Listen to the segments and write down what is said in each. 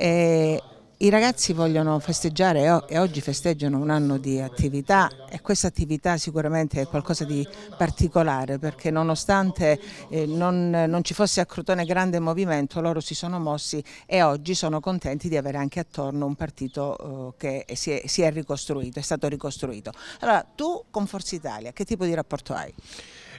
え I ragazzi vogliono festeggiare e oggi festeggiano un anno di attività e questa attività sicuramente è qualcosa di particolare perché nonostante eh, non, non ci fosse a Crotone grande movimento loro si sono mossi e oggi sono contenti di avere anche attorno un partito eh, che si è, si è ricostruito, è stato ricostruito. Allora tu con Forza Italia che tipo di rapporto hai?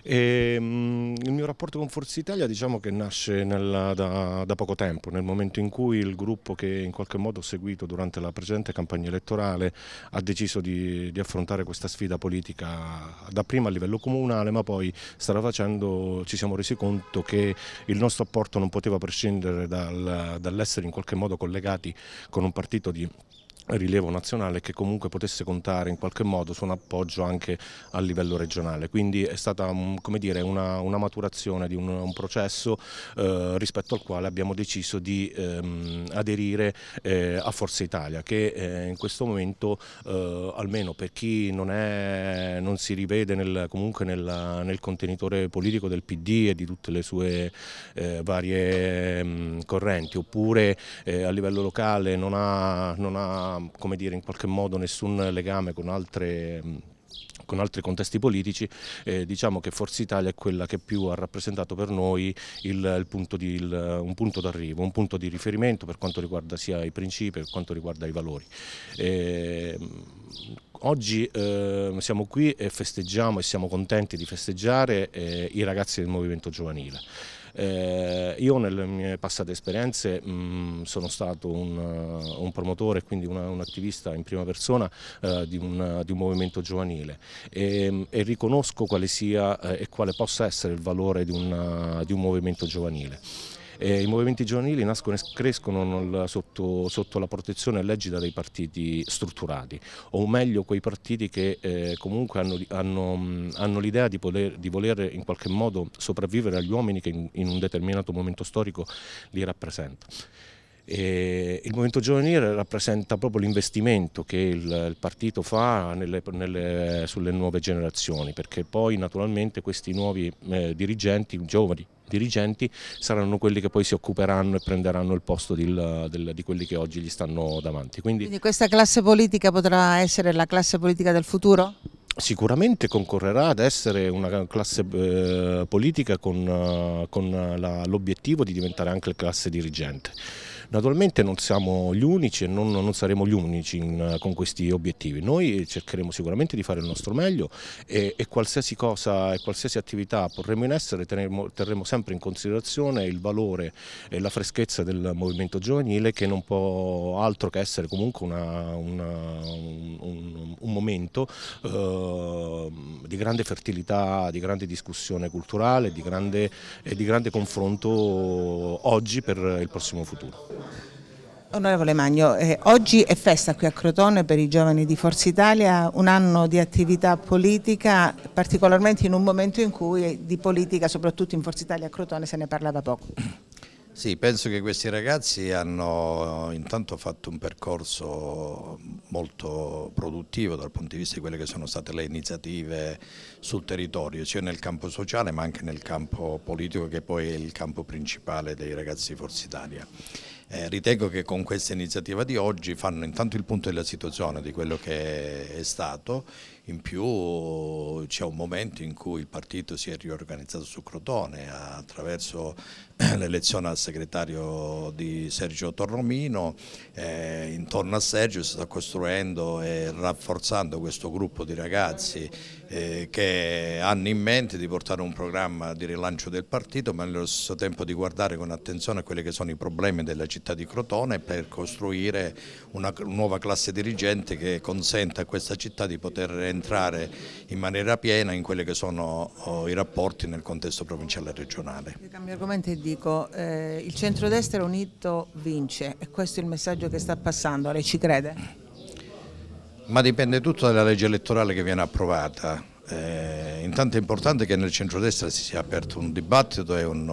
E, ehm, il mio rapporto con Forza Italia diciamo che nasce nel, da, da, poco tempo, nel momento in cui il gruppo che in qualche modo ho seguito durante la precedente campagna elettorale ha deciso di, di affrontare questa sfida politica dapprima a livello comunale ma poi stava facendo, ci siamo resi conto che il nostro apporto non poteva prescindere dal, dall'essere in qualche modo collegati con un partito di rilievo nazionale che comunque potesse contare in qualche modo su un appoggio anche a livello regionale. Quindi è stata mm, dire, una, una, maturazione di un, un processo eh, rispetto al quale abbiamo deciso di ehm, aderire eh, a Forza Italia che eh, in questo momento eh, almeno per chi non, è, non si rivede nel, comunque nel, nel, contenitore politico del PD e di tutte le sue eh, varie mh, mm, correnti oppure eh, a livello locale non ha, non ha come dire, in qualche modo nessun legame con altre con altri contesti politici, eh, diciamo che Forza Italia è quella che più ha rappresentato per noi il, il punto di, il, un punto d'arrivo, un punto di riferimento per quanto riguarda sia i principi per quanto riguarda i valori. Eh, oggi eh, siamo qui e festeggiamo e siamo contenti di festeggiare eh, i ragazzi del movimento giovanile. Eh, io nelle mie passate esperienze mh, mm, sono stato un, eh, un promotore, quindi una, un attivista in prima persona eh, di, un, di, un, movimento giovanile e, ehm, e riconosco quale sia eh, e quale possa essere il valore di, una, di un movimento giovanile. Eh, I movimenti giovanili nascono e crescono sotto, sotto la protezione legida dei partiti strutturati, o meglio quei partiti che eh, comunque hanno, hanno, hanno l'idea di, di, voler in qualche modo sopravvivere agli uomini che in, in un determinato momento storico li rappresenta. E il movimento giovanile rappresenta proprio l'investimento che il, il, partito fa nelle, nelle, sulle nuove generazioni, perché poi naturalmente questi nuovi eh, dirigenti, giovani, dirigenti saranno quelli che poi si occuperanno e prenderanno il posto di, del, di quelli che oggi gli stanno davanti. Quindi, Quindi questa classe politica potrà essere la classe politica del futuro? sicuramente concorrerà ad essere una classe eh, politica con, eh, con l'obiettivo di diventare anche classe dirigente. Naturalmente non siamo gli unici e non, non saremo gli unici in, con questi obiettivi, noi cercheremo sicuramente di fare il nostro meglio e, e qualsiasi cosa e qualsiasi attività porremo in essere terremo, terremo sempre in considerazione il valore e la freschezza del movimento giovanile che non può altro che essere comunque una, una, un, un, momento eh, di grande fertilità, di grande discussione culturale, di grande, e di grande confronto oggi per il prossimo futuro. Onorevole Magno, eh, oggi è festa qui a Crotone per i giovani di Forza Italia, un anno di attività politica, particolarmente in un momento in cui di politica, soprattutto in Forza Italia a Crotone, se ne parlava poco. Sì, penso che questi ragazzi hanno eh, intanto fatto un percorso molto produttivo dal punto di vista di quelle che sono state le iniziative sul territorio, sia nel campo sociale ma anche nel campo politico che poi è il campo principale dei ragazzi di Forza Italia eh, ritengo che con questa iniziativa di oggi fanno intanto il punto della situazione, di quello che è stato, in più c'è un momento in cui il partito si è riorganizzato su Crotone attraverso eh, l'elezione al segretario di Sergio Torromino, eh, intorno a Sergio si sta costruendo e rafforzando questo gruppo di ragazzi eh, che hanno in mente di portare un programma di rilancio del partito ma nello stesso tempo di guardare con attenzione a quelli che sono i problemi della città città di Crotone per costruire una nuova classe dirigente che consenta a questa città di poter entrare in maniera piena in quelli che sono oh, i rapporti nel contesto provinciale e regionale. Io cambio argomento e dico eh, il centrodestra unito vince e questo è il messaggio che sta passando, lei ci crede? Ma dipende tutto dalla legge elettorale che viene approvata. Eh, intanto è importante che nel centrodestra si sia aperto un dibattito e un,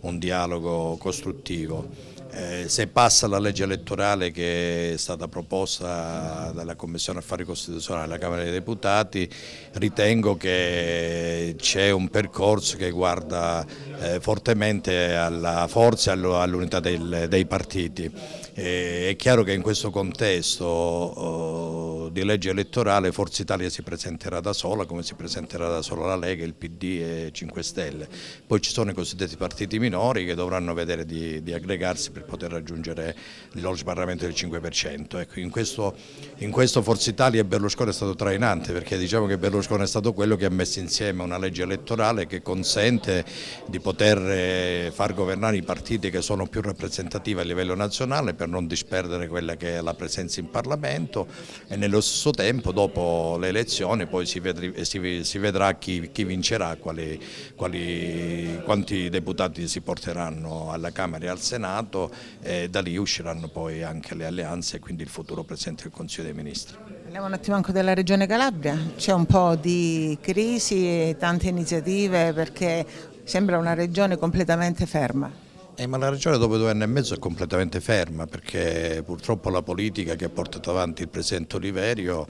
un dialogo costruttivo. Eh, se passa la legge elettorale che è stata proposta dalla Commissione Affari Costituzionali della Camera dei Deputati, ritengo che c'è un percorso che guarda eh, fortemente alla forza e all'unità dei partiti. Eh, è chiaro che in questo contesto oh, di legge elettorale Forza Italia si presenterà da sola, come si presenterà da sola la Lega, il PD e 5 Stelle. Poi ci sono i cosiddetti partiti minori che dovranno vedere di, di aggregarsi per poter raggiungere lo sbarramento del 5%. Ecco, in, questo, in questo Forza Italia e Berlusconi è stato trainante perché diciamo che Berlusconi è stato quello che ha messo insieme una legge elettorale che consente di poter eh, far governare i partiti che sono più rappresentativi a livello nazionale per non disperdere quella che è la presenza in Parlamento e nello stesso tempo dopo le elezioni poi si, vedrà, eh, si vedrà chi, chi, vincerà, quali, quali, quanti deputati si porteranno alla Camera e al Senato futuro eh, da lì usciranno poi anche le alleanze e quindi il futuro Presidente del Consiglio dei Ministri. Parliamo un attimo anche della Regione Calabria, c'è un po' di crisi e tante iniziative perché sembra una regione completamente ferma. Eh, ma la regione dopo due anni e mezzo è completamente ferma perché purtroppo la politica che ha portato avanti il Presidente Oliverio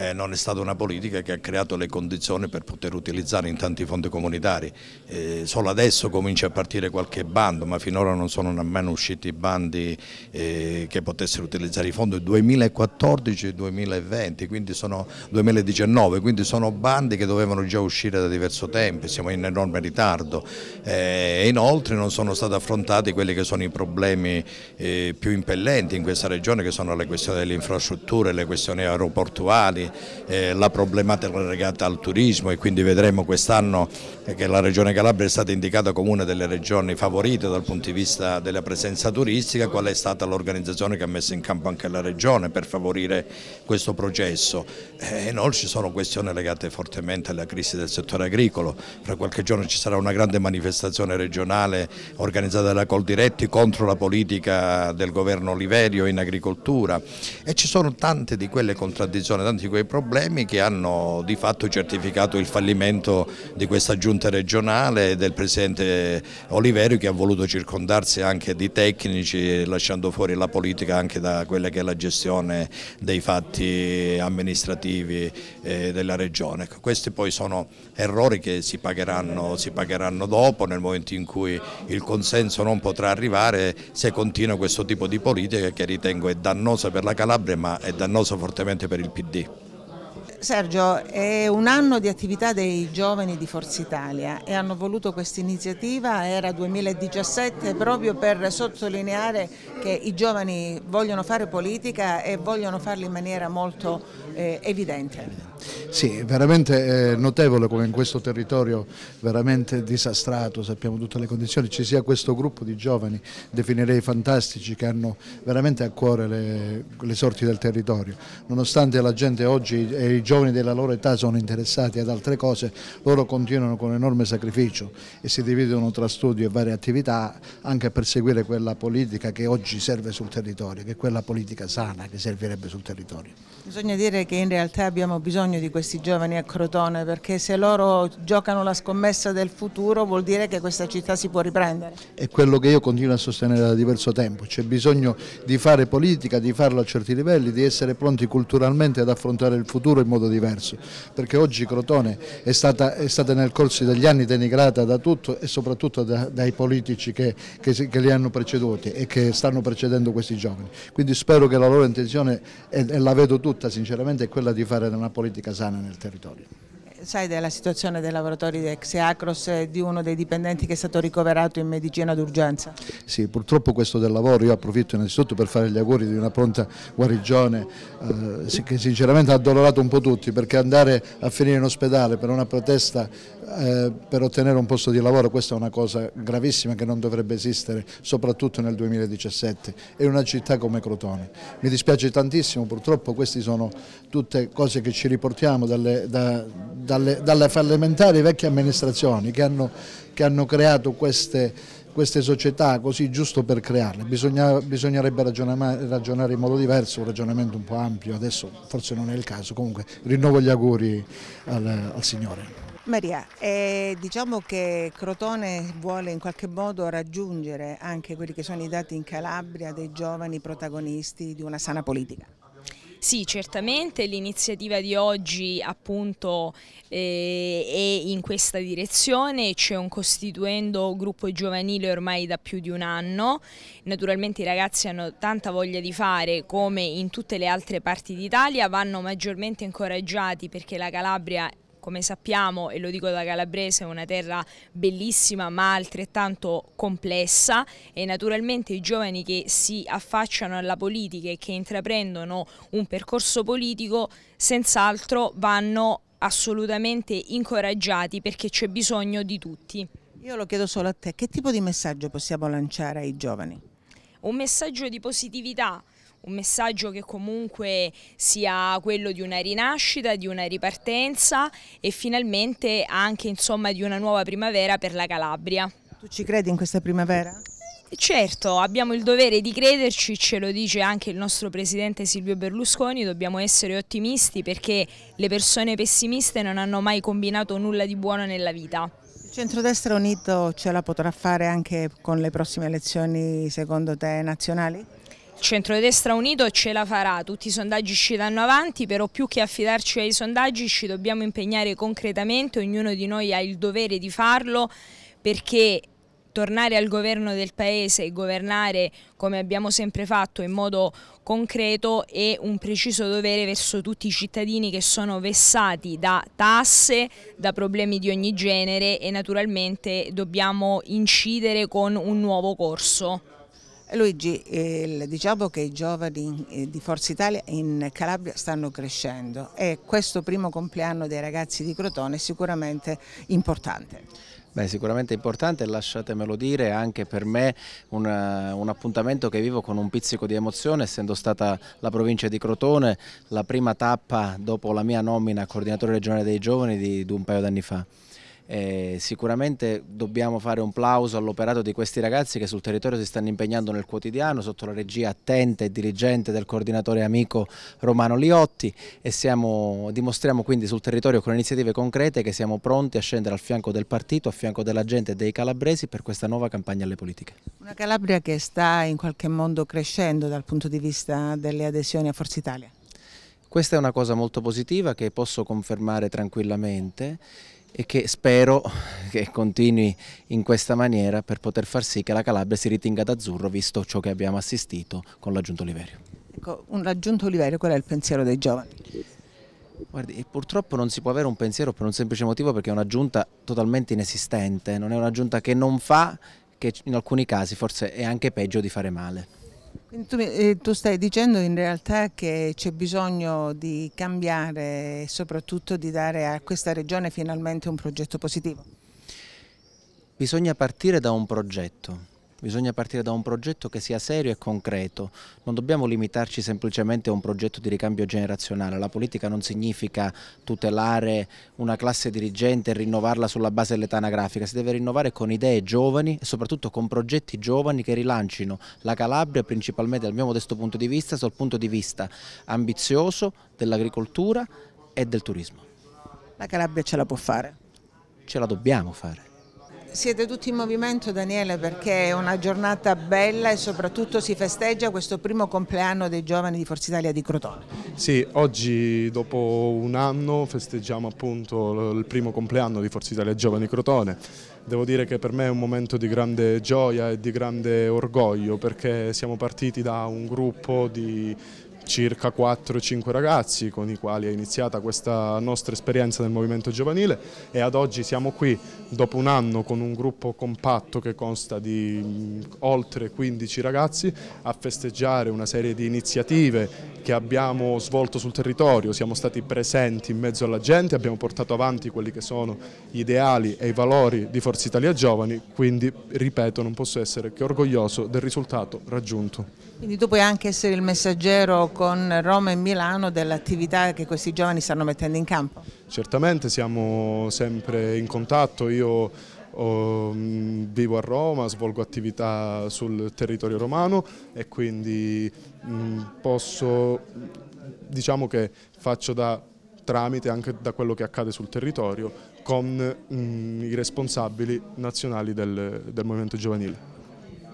eh, non è stata una politica che ha creato le condizioni per poter utilizzare in tanti fondi comunitari. Eh, solo adesso comincia a partire qualche bando, ma finora non sono nemmeno usciti i bandi eh, che potessero utilizzare i fondi 2014-2020, quindi sono 2019, quindi sono bandi che dovevano già uscire da diverso tempo, siamo in enorme ritardo. Eh, e inoltre non sono stati affrontati quelli che sono i problemi eh, più impellenti in questa regione che sono le questioni delle infrastrutture, le questioni aeroportuali, eh, la problematica legata al turismo e quindi vedremo quest'anno eh, che la Regione Calabria è stata indicata come una delle regioni favorite dal punto di vista della presenza turistica, qual è stata l'organizzazione che ha messo in campo anche la Regione per favorire questo processo. Eh, e inoltre ci sono questioni legate fortemente alla crisi del settore agricolo, fra qualche giorno ci sarà una grande manifestazione regionale organizzata da Coldiretti contro la politica del governo Oliverio in agricoltura e ci sono tante di quelle contraddizioni, tanti quei problemi che hanno di fatto certificato il fallimento di questa giunta regionale e del Presidente Oliverio che ha voluto circondarsi anche di tecnici lasciando fuori la politica anche da quella che è la gestione dei fatti amministrativi eh, della regione. Ecco, questi poi sono errori che si pagheranno, si pagheranno dopo nel momento in cui il consenso non potrà arrivare se continua questo tipo di politica che ritengo è dannosa per la Calabria ma è dannosa fortemente per il PD. Sergio, è un anno di attività dei giovani di Forza Italia e hanno voluto questa iniziativa, era 2017, proprio per sottolineare che i giovani vogliono fare politica e vogliono farlo in maniera molto eh, evidente. Sì, veramente eh, notevole come in questo territorio veramente disastrato, sappiamo tutte le condizioni, ci sia questo gruppo di giovani, definirei fantastici, che hanno veramente a cuore le, le sorti del territorio. Nonostante la gente oggi e i giovani della loro età sono interessati ad altre cose, loro continuano con enorme sacrificio e si dividono tra studio e varie attività anche per seguire quella politica che oggi serve sul territorio, che è quella politica sana che servirebbe sul territorio. Bisogna dire che in realtà abbiamo bisogno di questi giovani a Crotone perché se loro giocano la scommessa del futuro vuol dire che questa città si può riprendere. È quello che io continuo a sostenere da diverso tempo, c'è bisogno di fare politica, di farlo a certi livelli, di essere pronti culturalmente ad affrontare il futuro in modo modo diverso, perché oggi Crotone è stata, è stata nel corso degli anni denigrata da tutto e soprattutto da, dai politici che, che, che, li hanno preceduti e che stanno precedendo questi giovani. Quindi spero che la loro intenzione, e la vedo tutta sinceramente, è quella di fare una politica sana nel territorio. Sai della situazione dei lavoratori di Exeacros e di uno dei dipendenti che è stato ricoverato in medicina d'urgenza? Sì, purtroppo questo del lavoro, io approfitto innanzitutto per fare gli auguri di una pronta guarigione eh, che sinceramente ha addolorato un po' tutti perché andare a finire in ospedale per una protesta eh, per ottenere un posto di lavoro questa è una cosa gravissima che non dovrebbe esistere soprattutto nel 2017 in una città come Crotone. Mi dispiace tantissimo, purtroppo queste sono tutte cose che ci riportiamo dalle, da, dalle, dalle fallimentari vecchie amministrazioni che hanno, che hanno creato queste, queste, società così giusto per crearle. Bisogna, bisognerebbe ragionare, ragionare, in modo diverso, un ragionamento un po' ampio, adesso forse non è il caso, comunque rinnovo gli auguri al, al Signore. Maria, eh, diciamo che Crotone vuole in qualche modo raggiungere anche quelli che sono i dati in Calabria dei giovani protagonisti di una sana politica. Sì, certamente l'iniziativa di oggi appunto eh, è in questa direzione, c'è un costituendo gruppo giovanile ormai da più di un anno, naturalmente i ragazzi hanno tanta voglia di fare come in tutte le altre parti d'Italia, vanno maggiormente incoraggiati perché la Calabria come sappiamo, e lo dico da calabrese, è una terra bellissima ma altrettanto complessa e naturalmente i giovani che si affacciano alla politica e che intraprendono un percorso politico senz'altro vanno assolutamente incoraggiati perché c'è bisogno di tutti. Io lo chiedo solo a te, che tipo di messaggio possiamo lanciare ai giovani? Un messaggio di positività, un messaggio che comunque sia quello di una rinascita, di una ripartenza e finalmente anche insomma, di una nuova primavera per la Calabria. Tu ci credi in questa primavera? Certo, abbiamo il dovere di crederci, ce lo dice anche il nostro presidente Silvio Berlusconi, dobbiamo essere ottimisti perché le persone pessimiste non hanno mai combinato nulla di buono nella vita. Il centrodestra unito ce la potrà fare anche con le prossime elezioni, secondo te, nazionali? centrodestra unito ce la farà, tutti i sondaggi ci danno avanti, però più che affidarci ai sondaggi ci dobbiamo impegnare concretamente, ognuno di noi ha il dovere di farlo perché tornare al governo del Paese e governare come abbiamo sempre fatto in modo concreto è un preciso dovere verso tutti i cittadini che sono vessati da tasse, da problemi di ogni genere e naturalmente dobbiamo incidere con un nuovo corso. Luigi, eh, diciamo che i giovani eh, di Forza Italia in Calabria stanno crescendo e questo primo compleanno dei ragazzi di Crotone è sicuramente importante. Beh, sicuramente importante lasciatemelo dire anche per me una, un appuntamento che vivo con un pizzico di emozione essendo stata la provincia di Crotone la prima tappa dopo la mia nomina a coordinatore regionale dei giovani di, di un paio d'anni fa. Eh, sicuramente dobbiamo fare un plauso all'operato di questi ragazzi che sul territorio si stanno impegnando nel quotidiano sotto la regia attenta e dirigente del coordinatore amico Romano Liotti e siamo, dimostriamo quindi sul territorio con iniziative concrete che siamo pronti a scendere al fianco del partito, a fianco della gente e dei calabresi per questa nuova campagna alle politiche. Una Calabria che sta in qualche modo crescendo dal punto di vista delle adesioni a Forza Italia. Questa è una cosa molto positiva che posso confermare tranquillamente e che spero che continui in questa maniera per poter far sì che la Calabria si ritinga d'azzurro visto ciò che abbiamo assistito con l'aggiunto Oliverio. Ecco, un raggiunto Oliverio, qual è il pensiero dei giovani? Guardi, purtroppo non si può avere un pensiero per un semplice motivo perché è una giunta totalmente inesistente, non è una giunta che non fa, che in alcuni casi forse è anche peggio di fare male. Tu, eh, tu, stai dicendo in realtà che c'è bisogno di cambiare e soprattutto di dare a questa regione finalmente un progetto positivo. Bisogna partire da un progetto Bisogna partire da un progetto che sia serio e concreto, non dobbiamo limitarci semplicemente a un progetto di ricambio generazionale, la politica non significa tutelare una classe dirigente e rinnovarla sulla base dell'età anagrafica, si deve rinnovare con idee giovani e soprattutto con progetti giovani che rilancino la Calabria principalmente dal mio modesto punto di vista sul punto di vista ambizioso dell'agricoltura e del turismo. La Calabria ce la può fare? Ce la dobbiamo fare. Siete tutti in movimento Daniele perché è una giornata bella e soprattutto si festeggia questo primo compleanno dei giovani di Forza Italia di Crotone. Sì, oggi dopo un anno festeggiamo appunto il primo compleanno di Forza Italia Giovani Crotone. Devo dire che per me è un momento di grande gioia e di grande orgoglio perché siamo partiti da un gruppo di circa 4-5 ragazzi con i quali è iniziata questa nostra esperienza nel movimento giovanile e ad oggi siamo qui dopo un anno con un gruppo compatto che consta di mm, oltre 15 ragazzi a festeggiare una serie di iniziative che abbiamo svolto sul territorio, siamo stati presenti in mezzo alla gente, abbiamo portato avanti quelli che sono gli ideali e i valori di Forza Italia Giovani, quindi ripeto non posso essere che orgoglioso del risultato raggiunto. Quindi tu puoi anche essere il messaggero con Roma e Milano dell'attività che questi giovani stanno mettendo in campo? Certamente siamo sempre in contatto, io oh, mm, vivo a Roma, svolgo attività sul territorio romano e quindi mm, posso, diciamo che faccio da tramite anche da quello che accade sul territorio con mm, i responsabili nazionali del, del movimento giovanile.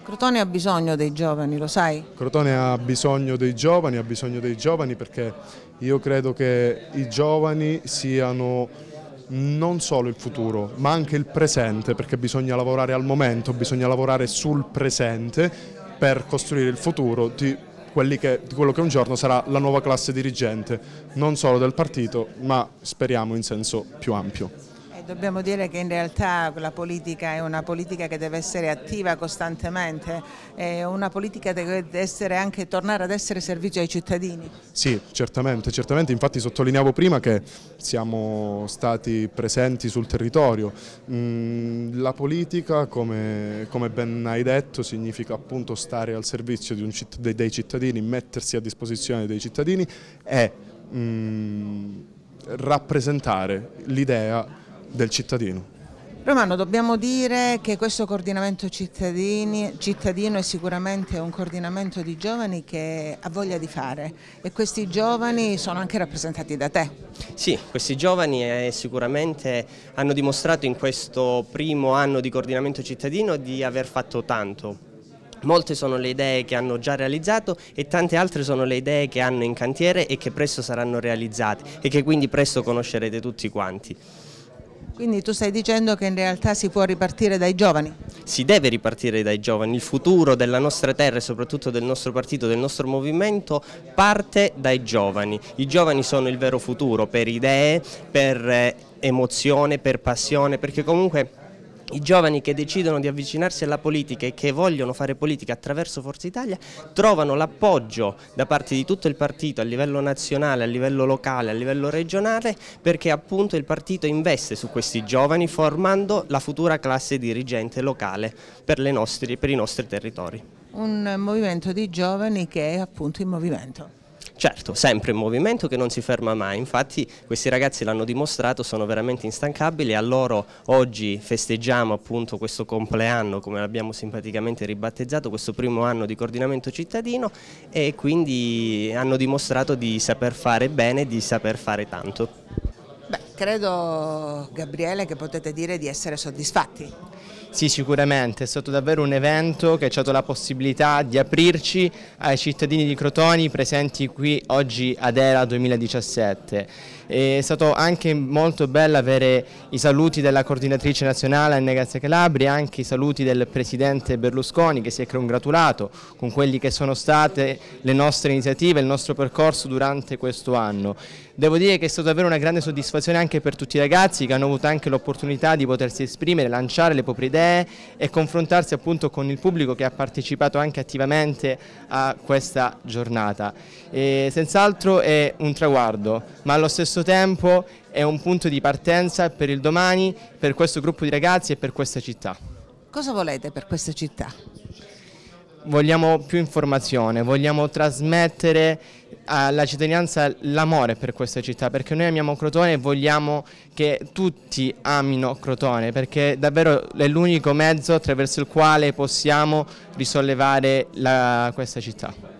Crotone ha bisogno dei giovani, lo sai? Crotone ha bisogno dei giovani, ha bisogno dei giovani perché io credo che i giovani siano non solo il futuro ma anche il presente perché bisogna lavorare al momento, bisogna lavorare sul presente per costruire il futuro di, che, di quello che un giorno sarà la nuova classe dirigente, non solo del partito ma speriamo in senso più ampio. Dobbiamo dire che in realtà la politica è una politica che deve essere attiva costantemente, è una politica che deve essere anche, tornare ad essere servizio ai cittadini. Sì, certamente, certamente, infatti sottolineavo prima che siamo stati presenti sul territorio. Mm, la politica, come, come ben hai detto, significa appunto stare al servizio citt dei cittadini, mettersi a disposizione dei cittadini e... Mm, rappresentare l'idea del cittadino. Romano, dobbiamo dire che questo coordinamento cittadino è sicuramente un coordinamento di giovani che ha voglia di fare e questi giovani sono anche rappresentati da te. Sì, questi giovani eh, sicuramente hanno dimostrato in questo primo anno di coordinamento cittadino di aver fatto tanto, Molte sono le idee che hanno già realizzato e tante altre sono le idee che hanno in cantiere e che presto saranno realizzate e che quindi presto conoscerete tutti quanti. Quindi tu stai dicendo che in realtà si può ripartire dai giovani? Si deve ripartire dai giovani, il futuro della nostra terra e soprattutto del nostro partito, del nostro movimento parte dai giovani. I giovani sono il vero futuro per idee, per eh, emozione, per passione, perché comunque Certo. i giovani che decidono di avvicinarsi alla politica e che vogliono fare politica attraverso Forza Italia trovano l'appoggio da parte di tutto il partito a livello nazionale, a livello locale, a livello regionale perché appunto il partito investe su questi giovani formando la futura classe dirigente locale per, nostri, per i nostri territori. Un movimento di giovani che è appunto in movimento. Certo, sempre in movimento che non si ferma mai, infatti questi ragazzi l'hanno dimostrato, sono veramente instancabili, a loro oggi festeggiamo appunto questo compleanno, come l'abbiamo simpaticamente ribattezzato, questo primo anno di coordinamento cittadino e quindi hanno dimostrato di saper fare bene di saper fare tanto. Beh, credo Gabriele che potete dire di essere soddisfatti. Sì, sicuramente, è stato davvero un evento che ci ha dato la possibilità di aprirci ai cittadini di Crotoni presenti qui oggi ad ERA 2017 è stato anche molto bello avere i saluti della coordinatrice nazionale Annegazia Grazia e anche i saluti del presidente Berlusconi che si è congratulato con quelli che sono state le nostre iniziative, il nostro percorso durante questo anno. Devo dire che è stata davvero una grande soddisfazione anche per tutti i ragazzi che hanno avuto anche l'opportunità di potersi esprimere, lanciare le proprie idee e confrontarsi appunto con il pubblico che ha partecipato anche attivamente a questa giornata. Senz'altro è un traguardo, ma allo stesso stesso tempo è un punto di partenza per il domani, per questo gruppo di ragazzi e per questa città. Cosa volete per questa città? Vogliamo più informazione, vogliamo trasmettere alla cittadinanza l'amore per questa città, perché noi amiamo Crotone e vogliamo che tutti amino Crotone, perché davvero è l'unico mezzo attraverso il quale possiamo risollevare la, questa città.